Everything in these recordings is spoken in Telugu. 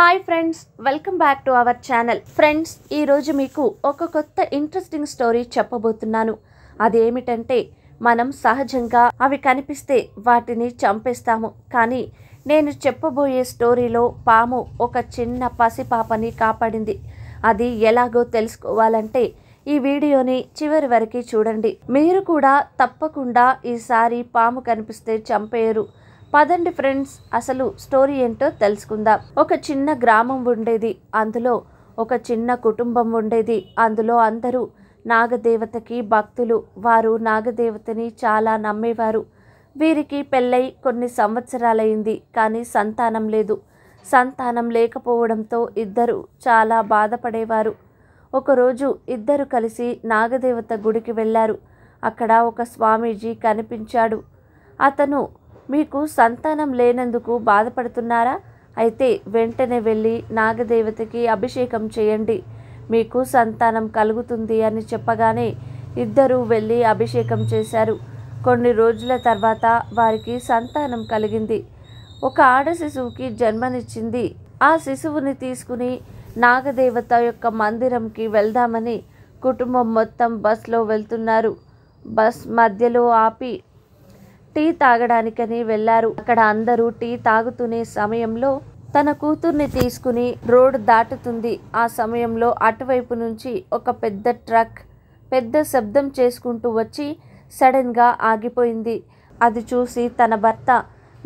hi friends welcome back to our channel friends ఈరోజు మీకు ఒక కొత్త ఇంట్రెస్టింగ్ స్టోరీ చెప్పబోతున్నాను అదేమిటంటే మనం సహజంగా అవి కనిపిస్తే వాటిని చంపేస్తాము కానీ నేను చెప్పబోయే స్టోరీలో పాము ఒక చిన్న పసిపాపని కాపాడింది అది ఎలాగో తెలుసుకోవాలంటే ఈ వీడియోని చివరి వరకు చూడండి మీరు కూడా తప్పకుండా ఈసారి పాము కనిపిస్తే చంపేయరు పదండి ఫ్రెండ్స్ అసలు స్టోరీ ఏంటో తెలుసుకుందాం ఒక చిన్న గ్రామం ఉండేది అందులో ఒక చిన్న కుటుంబం ఉండేది అందులో అందరూ నాగదేవతకి భక్తులు వారు నాగదేవతని చాలా నమ్మేవారు వీరికి పెళ్ళై కొన్ని సంవత్సరాలైంది కానీ సంతానం లేదు సంతానం లేకపోవడంతో ఇద్దరు చాలా బాధపడేవారు ఒకరోజు ఇద్దరు కలిసి నాగదేవత గుడికి వెళ్ళారు అక్కడ ఒక స్వామీజీ కనిపించాడు అతను మీకు సంతానం లేనందుకు బాధపడుతున్నారా అయితే వెంటనే వెళ్ళి నాగదేవతకి అభిషేకం చేయండి మీకు సంతానం కలుగుతుంది అని చెప్పగానే ఇద్దరూ వెళ్ళి అభిషేకం చేశారు కొన్ని రోజుల తర్వాత వారికి సంతానం కలిగింది ఒక ఆడ శిశువుకి జన్మనిచ్చింది ఆ శిశువుని తీసుకుని నాగదేవత యొక్క మందిరంకి వెళ్దామని కుటుంబం మొత్తం బస్లో వెళ్తున్నారు బస్ మధ్యలో ఆపి టీ తాగడానికని వెళ్లారు అక్కడ అందరూ టీ తాగుతునే సమయంలో తన కూతుర్ని తీసుకుని రోడ్ దాటుతుంది ఆ సమయంలో అటువైపు నుంచి ఒక పెద్ద ట్రక్ పెద్ద శబ్దం చేసుకుంటూ వచ్చి సడన్గా ఆగిపోయింది అది చూసి తన భర్త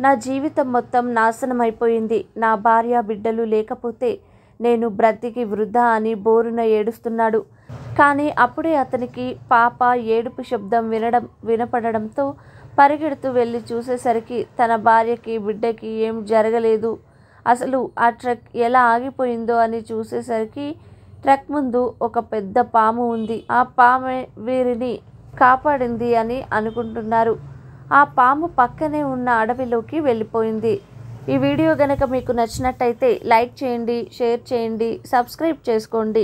నా జీవితం మొత్తం నాశనం అయిపోయింది నా భార్య బిడ్డలు లేకపోతే నేను బ్రతికి వృధ అని బోరున ఏడుస్తున్నాడు కానీ అప్పుడే అతనికి పాప ఏడుపు శబ్దం వినడం వినపడడంతో పరిగెడుతూ వెళ్ళి చూసేసరికి తన భార్యకి బిడ్డకి ఏం జరగలేదు అసలు ఆ ట్రక్ ఎలా ఆగిపోయిందో అని చూసేసరికి ట్రక్ ముందు ఒక పెద్ద పాము ఉంది ఆ పాము వీరిని కాపాడింది అని అనుకుంటున్నారు ఆ పాము పక్కనే ఉన్న అడవిలోకి వెళ్ళిపోయింది ఈ వీడియో కనుక మీకు నచ్చినట్టయితే లైక్ చేయండి షేర్ చేయండి సబ్స్క్రైబ్ చేసుకోండి